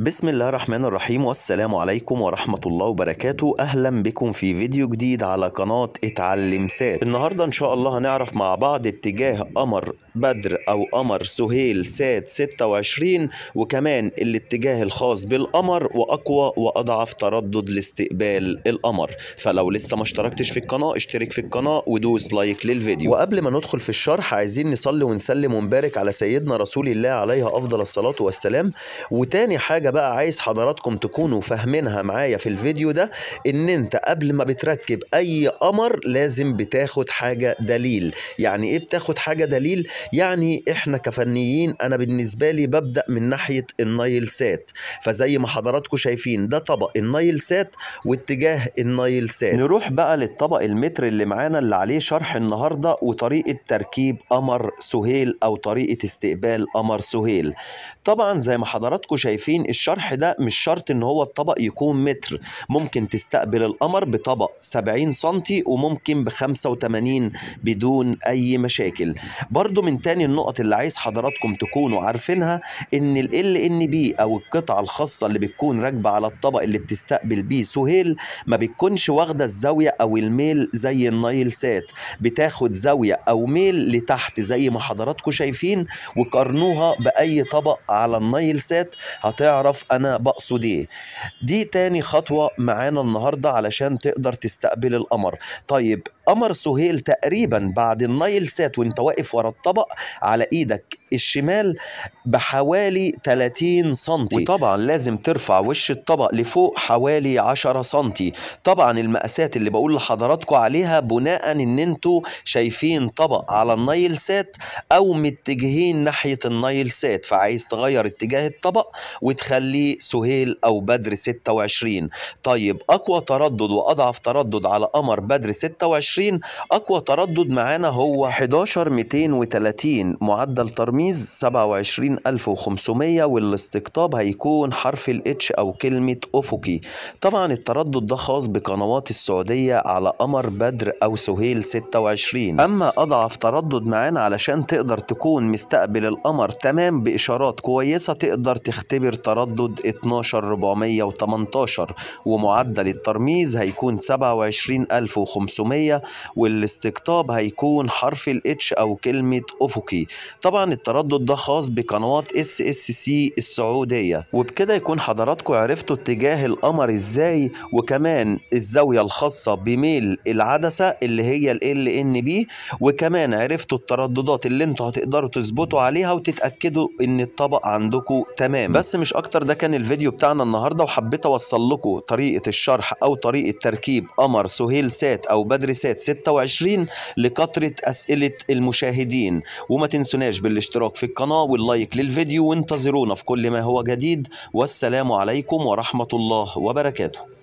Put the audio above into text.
بسم الله الرحمن الرحيم والسلام عليكم ورحمة الله وبركاته أهلا بكم في فيديو جديد على قناة اتعلم سات النهاردة إن شاء الله هنعرف مع بعض اتجاه قمر بدر أو قمر سهيل سات 26 وكمان الاتجاه الخاص بالقمر وأقوى وأضعف تردد لاستقبال القمر فلو لسه ما اشتركتش في القناة اشترك في القناة ودوس لايك للفيديو وقبل ما ندخل في الشرح عايزين نصلي ونسلم ونبارك على سيدنا رسول الله عليها أفضل الصلاة والسلام وتاني حاجة بقى عايز حضراتكم تكونوا فاهمينها معايا في الفيديو ده ان انت قبل ما بتركب اي قمر لازم بتاخد حاجة دليل يعني ايه بتاخد حاجة دليل يعني احنا كفنيين انا بالنسبة لي ببدأ من ناحية النايل سات فزي ما حضراتكم شايفين ده طبق النايل سات واتجاه النايل سات نروح بقى للطبق المتر اللي معانا اللي عليه شرح النهاردة وطريقة تركيب قمر سهيل او طريقة استقبال قمر سهيل طبعا زي ما حضراتكم شايفين الشرح ده مش شرط ان هو الطبق يكون متر ممكن تستقبل القمر بطبق 70 سنتي وممكن ب 85 بدون اي مشاكل برضو من تاني النقط اللي عايز حضراتكم تكونوا عارفينها ان ال ال ان بي او القطعه الخاصه اللي بتكون راكبه على الطبق اللي بتستقبل بيه سهيل ما بتكونش واخده الزاويه او الميل زي النايل سات بتاخد زاويه او ميل لتحت زي ما حضراتكم شايفين وقارنوها باي طبق على النايل سات هتعرف تعرف انا بقصد ايه دي تاني خطوة معانا النهاردة علشان تقدر تستقبل القمر طيب قمر سهيل تقريبا بعد النايل سات وانت واقف ورا الطبق على ايدك الشمال بحوالي 30 سنتي وطبعا لازم ترفع وش الطبق لفوق حوالي 10 سنتي طبعا المقاسات اللي بقول لحضراتكم عليها بناء ان انتوا شايفين طبق على النايل سات او متجهين ناحية النايل سات فعايز تغير اتجاه الطبق وتخليه سهيل او بدر 26 طيب اقوى تردد واضعف تردد على قمر بدر 26 2020 اقوى تردد معانا هو 11230 معدل ترميز 27500 والاستقطاب هيكون حرف الاتش او كلمه افقي طبعا التردد ده خاص بقنوات السعوديه على قمر بدر او سهيل 26 اما اضعف تردد معانا علشان تقدر تكون مستقبل القمر تمام باشارات كويسه تقدر تختبر تردد 12418 ومعدل الترميز هيكون 27500 والاستقطاب هيكون حرف الاتش او كلمه افقي طبعا التردد ده خاص بقنوات اس اس سي السعوديه وبكده يكون حضراتكم عرفتوا اتجاه القمر ازاي وكمان الزاويه الخاصه بميل العدسه اللي هي ال ال ان بي وكمان عرفتوا الترددات اللي انتوا هتقدروا تثبتوا عليها وتتاكدوا ان الطبق عندكم تمام بس مش اكتر ده كان الفيديو بتاعنا النهارده وحبيت اوصل لكم طريقه الشرح او طريقه تركيب قمر سهيل سات او بدر سات السادسات 26 لكثرة أسئلة المشاهدين وما تنسوناش بالاشتراك في القناة واللايك للفيديو وانتظرونا في كل ما هو جديد والسلام عليكم ورحمة الله وبركاته